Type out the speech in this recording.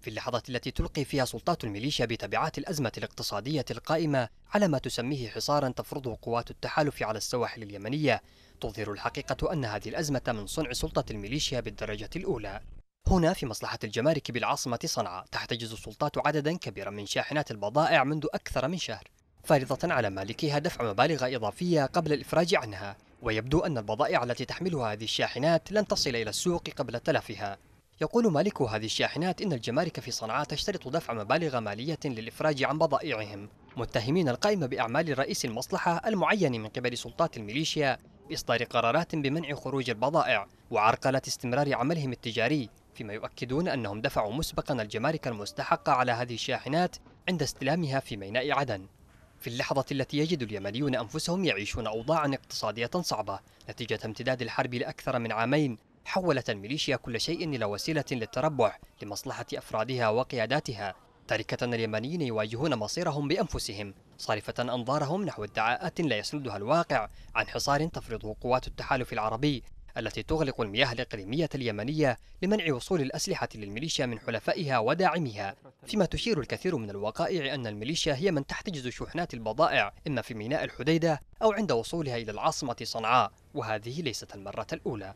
في اللحظات التي تلقي فيها سلطات الميليشيا بتبعات الأزمة الاقتصادية القائمة على ما تسميه حصارا تفرضه قوات التحالف على السواحل اليمنية تظهر الحقيقة أن هذه الأزمة من صنع سلطة الميليشيا بالدرجة الأولى هنا في مصلحة الجمارك بالعاصمة صنعاء تحتجز السلطات عددا كبيرا من شاحنات البضائع منذ أكثر من شهر فارضة على مالكيها دفع مبالغ إضافية قبل الإفراج عنها ويبدو أن البضائع التي تحملها هذه الشاحنات لن تصل إلى السوق قبل تلفها يقول مالك هذه الشاحنات إن الجمارك في صنعاء تشترط دفع مبالغ مالية للإفراج عن بضائعهم متهمين القائمة بأعمال رئيس المصلحة المعين من قبل سلطات الميليشيا بإصدار قرارات بمنع خروج البضائع وعرقلة استمرار عملهم التجاري فيما يؤكدون أنهم دفعوا مسبقا الجمارك المستحقة على هذه الشاحنات عند استلامها في ميناء عدن في اللحظة التي يجد اليمنيون أنفسهم يعيشون أوضاعا اقتصادية صعبة نتيجة امتداد الحرب لأكثر من عامين حولت الميليشيا كل شيء إلى وسيلة للتربع لمصلحة أفرادها وقياداتها تاركة اليمنيين يواجهون مصيرهم بأنفسهم صارفة أنظارهم نحو ادعاءات لا يسندها الواقع عن حصار تفرضه قوات التحالف العربي التي تغلق المياه الإقليمية اليمنية لمنع وصول الأسلحة للميليشيا من حلفائها وداعمها فيما تشير الكثير من الوقائع أن الميليشيا هي من تحتجز شحنات البضائع إما في ميناء الحديدة أو عند وصولها إلى العاصمة صنعاء وهذه ليست المرة الأولى